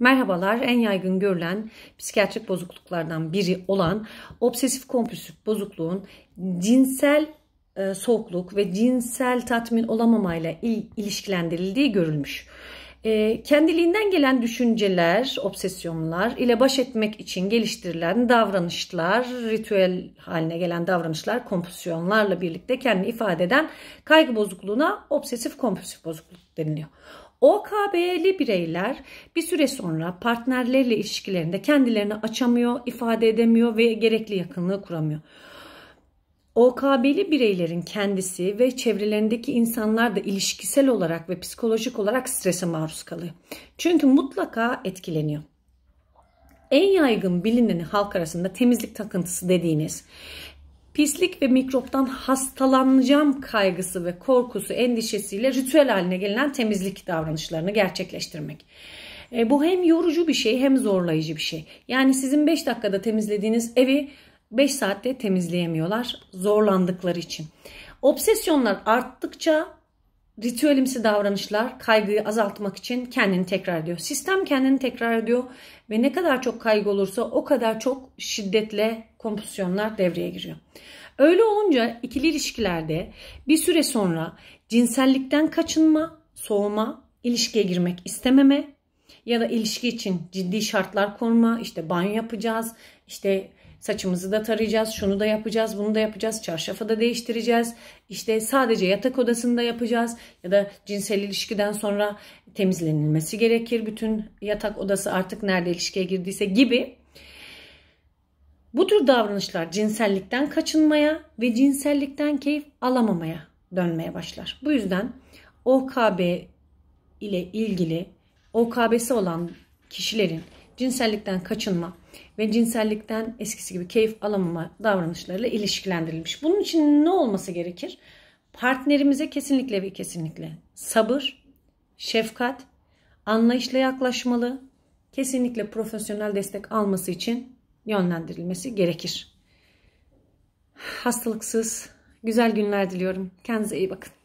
Merhabalar, en yaygın görülen psikiyatrik bozukluklardan biri olan obsesif kompulsif bozukluğun cinsel e, soğukluk ve cinsel tatmin olamamayla ilişkilendirildiği görülmüş. E, kendiliğinden gelen düşünceler, obsesyonlar ile baş etmek için geliştirilen davranışlar, ritüel haline gelen davranışlar, kompulsiyonlarla birlikte kendini ifade eden kaygı bozukluğuna obsesif kompulsif bozukluk deniliyor. OKB'li bireyler bir süre sonra partnerleriyle ilişkilerinde kendilerini açamıyor, ifade edemiyor ve gerekli yakınlığı kuramıyor. OKB'li bireylerin kendisi ve çevrelerindeki insanlar da ilişkisel olarak ve psikolojik olarak strese maruz kalıyor. Çünkü mutlaka etkileniyor. En yaygın bilineni halk arasında temizlik takıntısı dediğiniz, pislik ve mikroptan hastalanacağım kaygısı ve korkusu endişesiyle ritüel haline gelen temizlik davranışlarını gerçekleştirmek. E, bu hem yorucu bir şey hem zorlayıcı bir şey. Yani sizin 5 dakikada temizlediğiniz evi 5 saatte temizleyemiyorlar zorlandıkları için. Obsesyonlar arttıkça ritüelimsi davranışlar kaygıyı azaltmak için kendini tekrar ediyor. Sistem kendini tekrar ediyor ve ne kadar çok kaygı olursa o kadar çok şiddetle kompozisyonlar devreye giriyor. Öyle olunca ikili ilişkilerde bir süre sonra cinsellikten kaçınma, soğuma, ilişkiye girmek istememe ya da ilişki için ciddi şartlar konma, işte banyo yapacağız, işte Saçımızı da tarayacağız, şunu da yapacağız, bunu da yapacağız, çarşafı da değiştireceğiz. İşte sadece yatak odasında yapacağız ya da cinsel ilişkiden sonra temizlenilmesi gerekir. Bütün yatak odası artık nerede ilişkiye girdiyse gibi. Bu tür davranışlar cinsellikten kaçınmaya ve cinsellikten keyif alamamaya dönmeye başlar. Bu yüzden OKB ile ilgili OKB'si olan kişilerin cinsellikten kaçınma ve cinsellikten eskisi gibi keyif alamama davranışlarıyla ilişkilendirilmiş. Bunun için ne olması gerekir? Partnerimize kesinlikle ve kesinlikle sabır, şefkat, anlayışla yaklaşmalı, kesinlikle profesyonel destek alması için yönlendirilmesi gerekir. Hastalıksız güzel günler diliyorum. Kendinize iyi bakın.